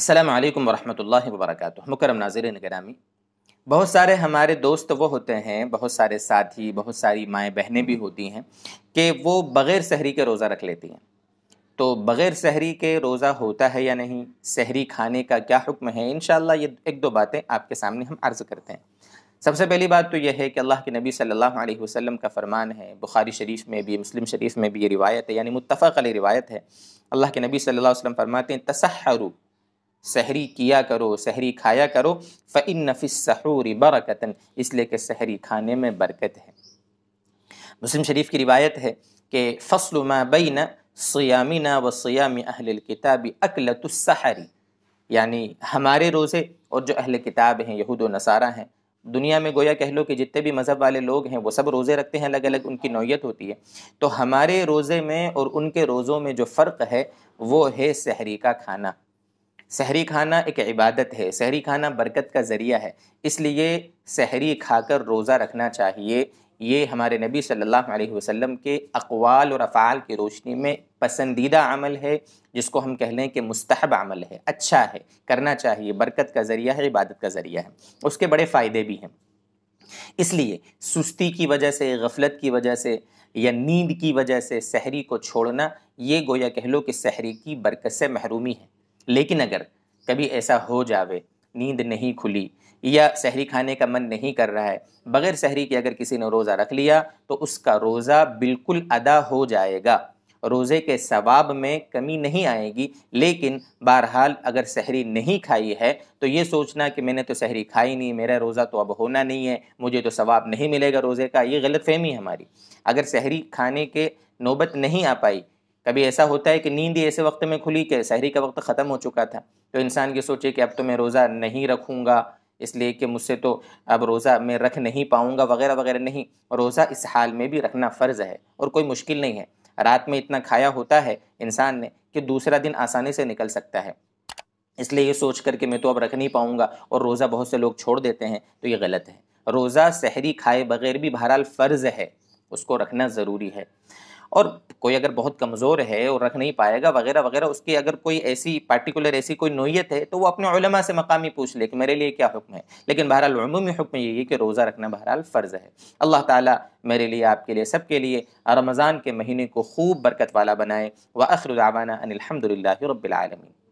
السلام علیکم ورحمۃ اللہ وبرکاتہ مکرم ناظرین گرامی بہت سارے ہمارے دوست وہ ہوتے ہیں بہت سارے ساتھی بہت ساری مائیں بہنیں بھی ہوتی ہیں کہ وہ بغیر سحری کے روزہ رکھ لیتی ہیں تو بغیر سحری کے روزہ ہوتا ہے یا نہیں سحری کھانے کا کیا حکم ہے انشاءاللہ یہ ایک دو باتیں آپ کے سامنے ہم عرض کرتے ہیں سب سے پہلی بات تو یہ ہے کہ اللہ کے نبی صلی اللہ علیہ وسلم کا فرمان ہے بخاری شریف میں بھی مسلم شریف میں بھی یہ روایت ہے یعنی متفق علی روایت ہے اللہ کے نبی صلی اللہ علیہ وسلم فرماتے ہیں تصحرو سحری کیا کرو سحری کھایا کرو فنفِ سحور برکتاً اس لیے کہ سحری کھانے میں برکت ہے مسلم شریف کی روایت ہے کہ فصل ما بین سیامینہ و سیام اہل الکتاب اقلت السحری یعنی ہمارے روزے اور جو اہل کتاب ہیں یہود و نصارہ ہیں دنیا میں گویا کہہ لو کہ جتنے بھی مذہب والے لوگ ہیں وہ سب روزے رکھتے ہیں الگ الگ ان کی نوعیت ہوتی ہے تو ہمارے روزے میں اور ان کے روزوں میں جو فرق ہے وہ ہے سحری کا کھانا سحری کھانا ایک عبادت ہے سحری کھانا برکت کا ذریعہ ہے اس لیے سحری کھا کر روزہ رکھنا چاہیے یہ ہمارے نبی صلی اللہ علیہ وسلم کے اقوال اور افعال کی روشنی میں پسندیدہ عمل ہے جس کو ہم کہہ لیں کہ مستحب عمل ہے اچھا ہے کرنا چاہیے برکت کا ذریعہ ہے عبادت کا ذریعہ ہے اس کے بڑے فائدے بھی ہیں اس لیے سستی کی وجہ سے غفلت کی وجہ سے یا نیند کی وجہ سے سحری کو چھوڑنا یہ گویا کہہ لو کہ سحری کی برکت سے محرومی ہے لیکن اگر کبھی ایسا ہو جاوے نیند نہیں کھلی یا سحری کھانے کا من نہیں کر رہا ہے بغیر سحری کی اگر کسی نے روزہ رکھ لیا تو اس کا روزہ بالکل ادا ہو جائے گا روزے کے ثواب میں کمی نہیں آئے گی لیکن بہرحال اگر سحری نہیں کھائی ہے تو یہ سوچنا کہ میں نے تو سحری کھائی نہیں میرا روزہ تو اب ہونا نہیں ہے مجھے تو ثواب نہیں ملے گا روزے کا یہ غلط فہمی ہے ہماری اگر سحری کھانے کے نوبت نہیں آ پائی کبھی ایسا ہوتا ہے کہ نیند ہی ایسے وقت میں کھلی کہ سحری کا وقت ختم ہو چکا تھا تو انسان یہ سوچے کہ اب تو میں روزہ نہیں رکھوں گا اس لیے کہ مجھ سے تو اب روزہ میں رکھ نہیں پاؤں گا وغیرہ وغیرہ نہیں روزہ اس حال میں بھی رکھنا فرض ہے اور کوئی مشکل نہیں ہے رات میں اتنا کھایا ہوتا ہے انسان نے کہ دوسرا دن آسانی سے نکل سکتا ہے اس لیے یہ سوچ کر کہ میں تو اب رکھ نہیں پاؤں گا اور روزہ بہت سے لوگ چھوڑ دیتے ہیں تو یہ غلط ہے روزہ سحری کھائے بغیر بھی بہرحال فرض ہے اس کو رکھنا ضروری ہے اور کوئی اگر بہت کمزور ہے اور رکھ نہیں پائے گا وغیرہ وغیرہ اس کی اگر کوئی ایسی پارٹیکولر ایسی کوئی نوعیت ہے تو وہ اپنے علماء سے مقامی پوچھ لے کہ میرے لیے کیا حکم ہے لیکن بہرحال عمومی حکم یہ ہے کہ روزہ رکھنا بہرحال فرض ہے اللہ تعالیٰ میرے لیے آپ کے لیے سب کے لیے رمضان کے مہینے کو خوب برکت والا بنائے و ان الحمد للہ رب العالمین